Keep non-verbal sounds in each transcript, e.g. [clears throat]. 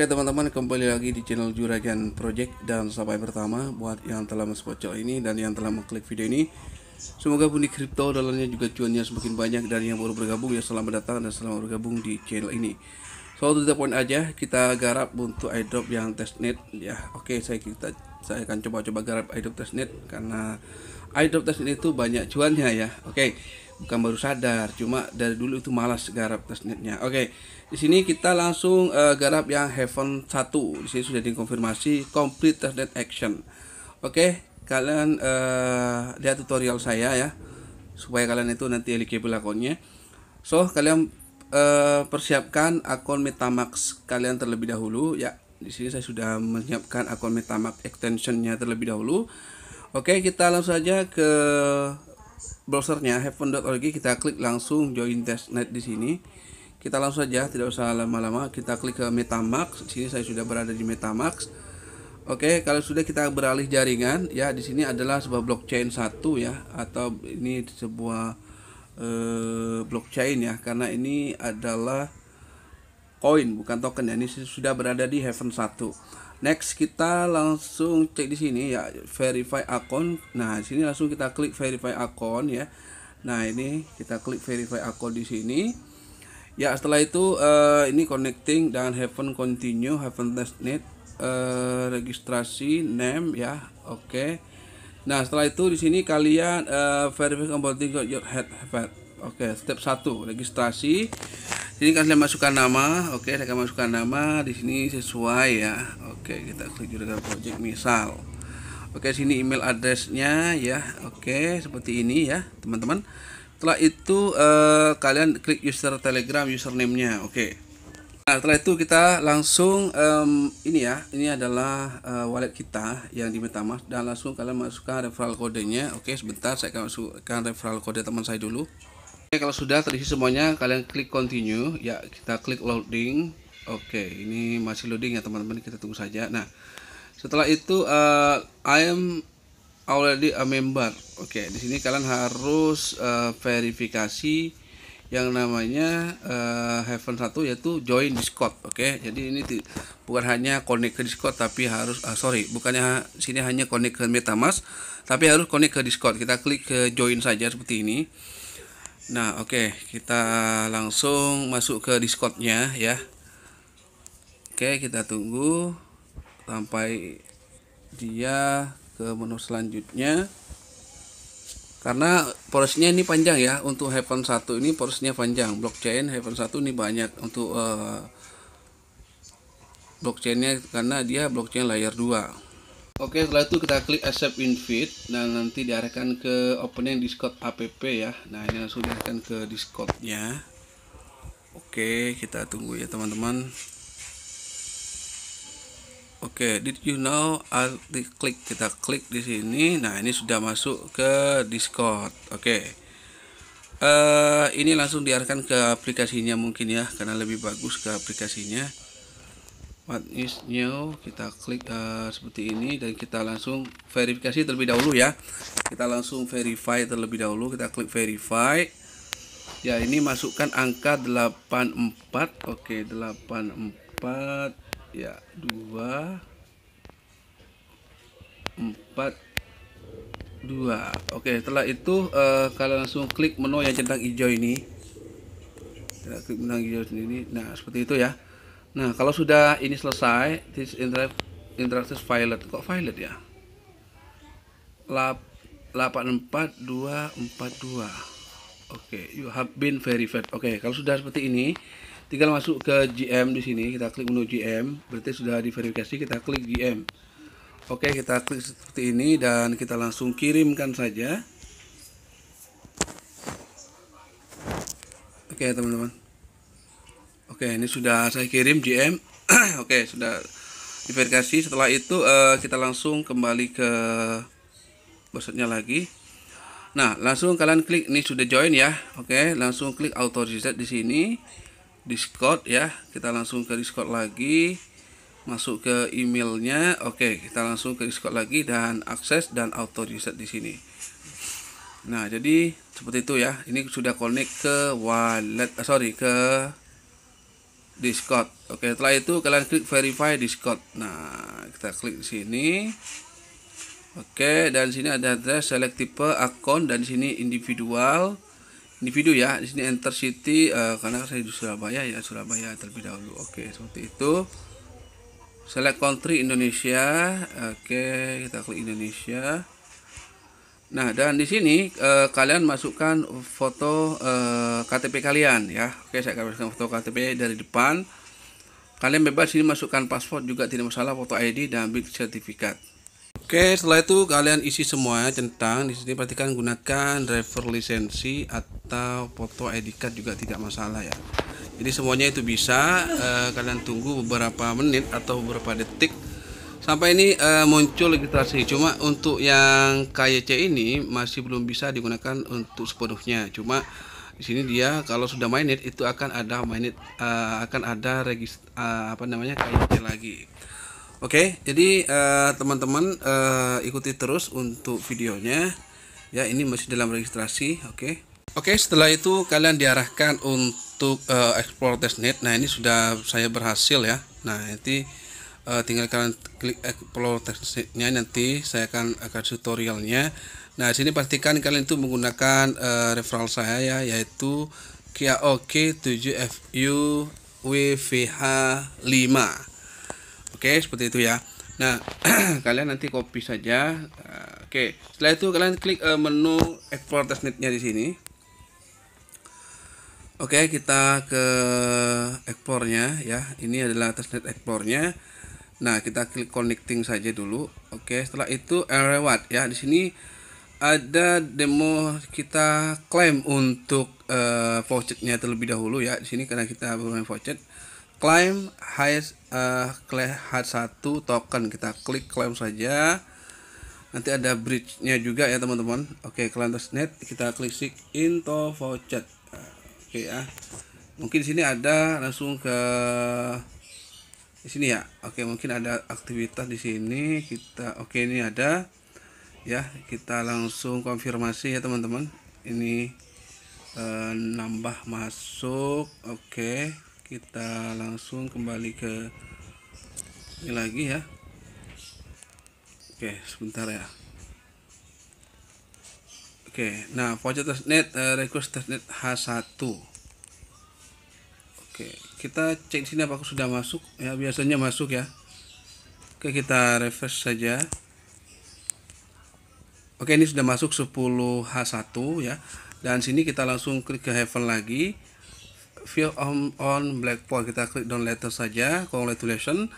Oke teman-teman kembali lagi di channel Juragan Project dan sampai pertama buat yang telah mensupport ini dan yang telah mengklik video ini Semoga pun di kripto dalamnya juga cuannya semakin banyak dan yang baru bergabung ya selamat datang dan selamat bergabung di channel ini So to the point aja kita garap untuk airdrop yang testnet ya oke saya kita saya akan coba-coba garap airdrop testnet karena airdrop testnet itu banyak cuannya ya oke bukan baru sadar cuma dari dulu itu malas garap testnetnya oke di sini kita langsung uh, garap yang heaven 1 di sini sudah dikonfirmasi complete testnet action oke kalian uh, lihat tutorial saya ya supaya kalian itu nanti eligible akunnya so kalian uh, persiapkan akun metamax kalian terlebih dahulu ya di sini saya sudah menyiapkan akun metamax extensionnya terlebih dahulu oke kita langsung saja ke browsernya heaven.org kita klik langsung join testnet di sini kita langsung saja tidak usah lama-lama kita klik ke metamax sini saya sudah berada di metamax Oke, kalau sudah kita beralih jaringan, ya di sini adalah sebuah blockchain satu ya, atau ini sebuah eh, blockchain ya, karena ini adalah koin bukan token ya, ini sudah berada di Heaven 1 next kita langsung cek di sini ya verify akun nah sini langsung kita klik verify akun ya nah ini kita klik verify akun di sini ya setelah itu uh, ini connecting dan heaven continue heaven test net uh, registrasi name ya oke okay. nah setelah itu di sini kalian uh, verify completing your head oke okay, step 1 registrasi sini kalian masukkan nama oke saya akan masukkan nama di sini sesuai ya oke kita klik juga project misal oke sini email addressnya ya oke seperti ini ya teman-teman setelah itu eh, kalian klik user telegram username-nya oke Nah, setelah itu kita langsung um, ini ya. Ini adalah uh, wallet kita yang di MetaMask dan langsung kalian masukkan referral kodenya. Oke, sebentar saya akan masukkan referral kode teman saya dulu. Oke, kalau sudah terisi semuanya, kalian klik continue. Ya, kita klik loading. Oke, ini masih loading ya teman-teman. Kita tunggu saja. Nah, setelah itu uh, I am already a member. Oke, di sini kalian harus uh, verifikasi yang namanya uh, Heaven 1 yaitu join Discord. Oke, jadi ini bukan hanya connect ke Discord tapi harus uh, sorry, bukannya sini hanya connect ke MetaMask tapi harus connect ke Discord. Kita klik ke join saja seperti ini. Nah, oke, okay, kita langsung masuk ke Discordnya ya. Oke, okay, kita tunggu sampai dia ke menu selanjutnya. Karena porosnya ini panjang ya, untuk heaven 1 ini porosnya panjang. Blockchain heaven 1 ini banyak untuk uh, blockchain-nya karena dia blockchain layer 2. Oke setelah itu kita klik accept invite dan nanti diarahkan ke opening discord app ya nah ini langsung diarahkan ke discordnya Oke kita tunggu ya teman-teman Oke did you know I'll klik kita klik di sini nah ini sudah masuk ke discord Oke uh, ini langsung diarahkan ke aplikasinya mungkin ya karena lebih bagus ke aplikasinya what is new kita klik uh, seperti ini dan kita langsung verifikasi terlebih dahulu ya kita langsung verify terlebih dahulu kita klik verify ya ini masukkan angka 84 oke okay, 84 ya 2 4 2 oke setelah itu uh, eh, kalian langsung klik menu yang centang hijau ini kita klik menang hijau sendiri nah seperti itu ya Nah, kalau sudah ini selesai, this interactive violet. Kok violet ya? 84242. Oke, okay, you have been verified. Oke, okay, kalau sudah seperti ini, tinggal masuk ke GM di sini, kita klik menu GM, berarti sudah diverifikasi, kita klik GM. Oke, okay, kita klik seperti ini dan kita langsung kirimkan saja. Oke, okay, teman-teman. Oke, ini sudah saya kirim GM. [clears throat] Oke, sudah diverifikasi. Setelah itu uh, kita langsung kembali ke bosnya lagi. Nah, langsung kalian klik ini sudah join ya. Oke, langsung klik auto reset di sini. Discord ya. Kita langsung ke Discord lagi. Masuk ke emailnya. Oke, kita langsung ke Discord lagi dan akses dan auto reset di sini. Nah, jadi seperti itu ya. Ini sudah connect ke wallet, eh, sorry ke Discord. Oke, setelah itu kalian klik verify Discord. Nah, kita klik di sini. Oke, dan sini ada address select tipe akun dan di sini individual. Individu ya, di sini enter city uh, karena saya di Surabaya ya, Surabaya terlebih dahulu. Oke, seperti itu. Select country Indonesia. Oke, kita klik Indonesia. Nah, dan di sini eh, kalian masukkan foto eh, KTP kalian ya. Oke, saya akan masukkan foto KTP dari depan. Kalian bebas ini masukkan password juga tidak masalah, foto ID dan bit sertifikat. Oke, setelah itu kalian isi semuanya tentang di sini perhatikan gunakan driver lisensi atau foto ID card juga tidak masalah ya. Jadi semuanya itu bisa eh, kalian tunggu beberapa menit atau beberapa detik Sampai ini uh, muncul registrasi. Cuma untuk yang KYC ini masih belum bisa digunakan untuk sepenuhnya. Cuma di sini dia kalau sudah it, itu akan ada mainnet uh, eh, akan ada regist uh, eh, apa namanya KYC lagi. Oke, okay, jadi teman-teman uh, uh, ikuti terus untuk videonya. Ya, ini masih dalam registrasi, oke. Okay. Oke, okay, setelah itu kalian diarahkan untuk uh, explore testnet. Nah, ini sudah saya berhasil ya. Nah, nanti uh, tinggal kalian klik explore eh, teknisnya nanti saya akan akan tutorialnya nah sini pastikan kalian itu menggunakan uh, referral saya ya yaitu Kia OK 7FU WVH 5 oke seperti itu ya nah [clears throat] kalian nanti copy saja uh, oke setelah itu kalian klik uh, menu explore testnetnya di sini Oke, kita ke explore-nya ya. Ini adalah testnet explore-nya. Nah, kita klik connecting saja dulu. Oke, setelah itu reward ya. Di sini ada demo kita klaim untuk uh, vouchernya terlebih dahulu ya. Di sini karena kita bermain voucher claim highest uh, h 1 token kita klik claim saja nanti ada bridge-nya juga ya teman-teman oke okay, claim net kita klik sik into voucher oke ya mungkin di sini ada langsung ke di sini ya oke mungkin ada aktivitas di sini kita oke ini ada ya kita langsung konfirmasi ya teman-teman ini e, nambah masuk oke kita langsung kembali ke ini lagi ya oke sebentar ya oke nah voucher testnet e, eh, request testnet H1 oke kita cek sini apakah sudah masuk ya biasanya masuk ya oke kita refresh saja oke ini sudah masuk 10H1 ya dan sini kita langsung klik ke heaven lagi view on, on blackboard kita klik down letter saja congratulations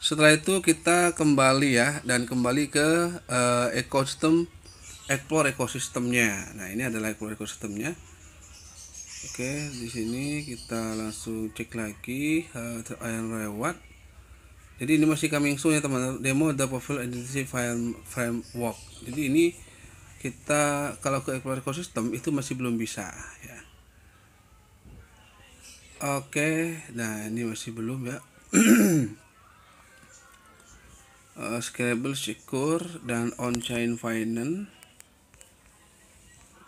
setelah itu kita kembali ya dan kembali ke uh, ekosistem explore ekosistemnya nah ini adalah explore ekosistemnya oke di sini kita langsung cek lagi yang lewat jadi ini masih coming soon ya teman-teman demo profile Identity file Framework jadi ini kita kalau ke explore Ecosystem itu masih belum bisa ya oke nah ini masih belum ya uh, [clears throat] eh, scalable secure dan on chain finance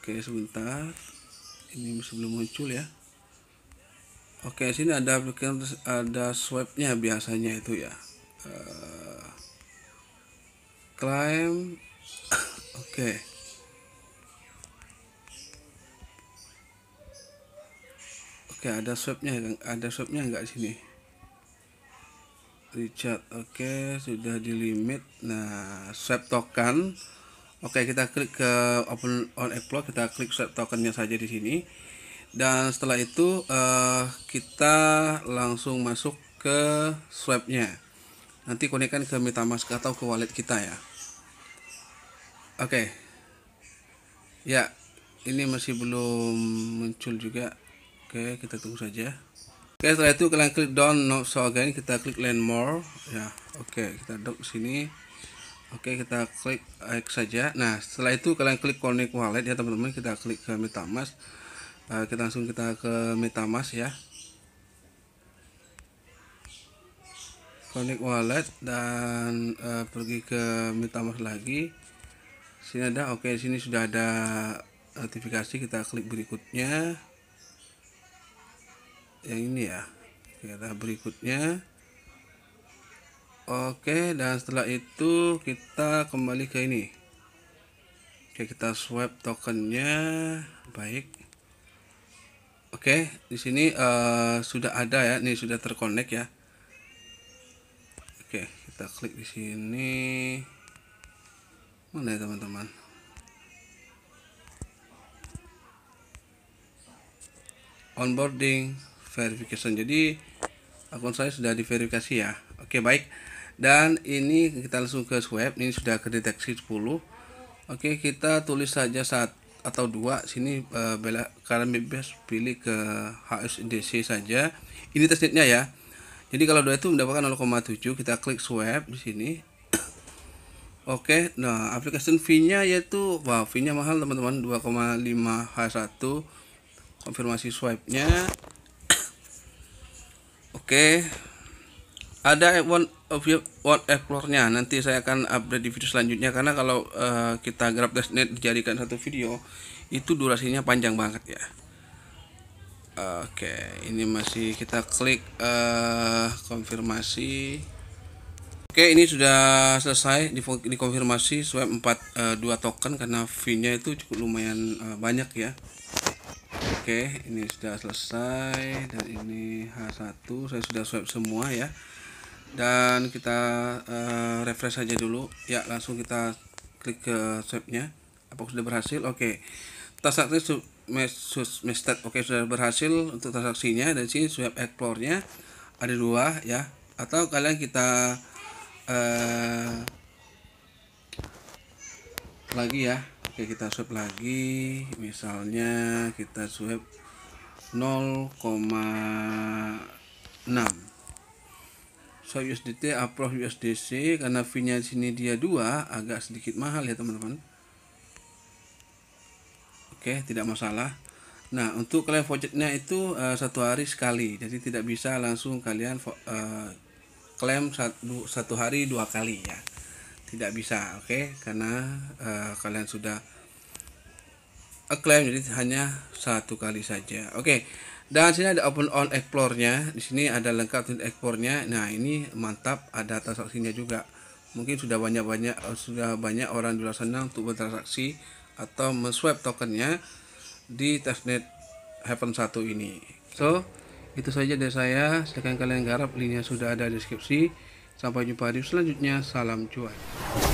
oke sebentar ini sebelum muncul ya oke sini ada bikin ada swabnya biasanya itu ya uh, eh, claim [coughs] oke oke okay, ada swabnya ada swabnya enggak sini Richard oke okay, sudah di limit nah swab token Oke, kita klik ke open on Explore, kita klik set tokennya saja di sini. Dan setelah itu uh, kita langsung masuk ke swapnya. Nanti konekkan ke MetaMask atau ke wallet kita ya. Oke. Ya, ini masih belum muncul juga. Oke, kita tunggu saja. Oke, setelah itu kalian klik down not so again, kita klik learn more ya. Oke, kita dock sini. Oke kita klik X saja Nah setelah itu kalian klik connect wallet ya teman-teman Kita klik ke metamask uh, Kita langsung kita ke metamask ya Connect wallet dan uh, pergi ke metamask lagi Sini ada oke okay, sini sudah ada notifikasi kita klik berikutnya Yang ini ya Kita berikutnya Oke, dan setelah itu kita kembali ke ini. Oke, kita swipe tokennya. Baik. Oke, di sini uh, sudah ada ya. ini sudah terkonek ya. Oke, kita klik di sini. Mana ya, teman-teman? Onboarding verification. Jadi akun saya sudah diverifikasi ya. Oke, baik dan ini kita langsung ke swab ini sudah kedeteksi 10 oke kita tulis saja saat atau dua sini uh, bela karena bebas pilih ke HSDC saja ini tesnya ya jadi kalau dua itu mendapatkan 0,7 kita klik swab di sini [clears throat] Oke, okay, nah application fee-nya yaitu wow, fee-nya mahal teman-teman 2,5H1 konfirmasi swipe-nya. [clears throat] Oke, okay, ada one one explore-nya nanti saya akan update di video selanjutnya karena kalau uh, kita grab testnet dijadikan satu video itu durasinya panjang banget ya oke okay, ini masih kita klik uh, konfirmasi oke okay, ini sudah selesai dikonfirmasi swap 4 uh, eh, token karena fee nya itu cukup lumayan uh, banyak ya oke okay, ini sudah selesai dan ini H1 saya sudah swipe semua ya dan kita uh, refresh aja dulu ya langsung kita klik ke swabnya apakah sudah berhasil oke okay. transaksi oke okay, sudah berhasil untuk transaksinya dan sini swab explore nya ada dua ya atau kalian kita uh, lagi ya oke okay, kita swab lagi misalnya kita swab 0,6 so USDT approach USDC karena fee nya sini dia dua agak sedikit mahal ya teman-teman oke tidak masalah nah untuk kalian vouchernya itu uh, satu hari sekali jadi tidak bisa langsung kalian uh, klaim satu, satu hari dua kali ya tidak bisa oke okay? karena uh, kalian sudah klaim jadi hanya satu kali saja oke okay dan sini ada open on explore-nya di sini ada lengkap untuk explore-nya nah ini mantap ada transaksinya juga mungkin sudah banyak-banyak sudah banyak orang di luar sana untuk bertransaksi atau menswap tokennya di testnet Heaven 1 ini so itu saja dari saya silahkan kalian garap linknya sudah ada di deskripsi sampai jumpa di selanjutnya salam cuan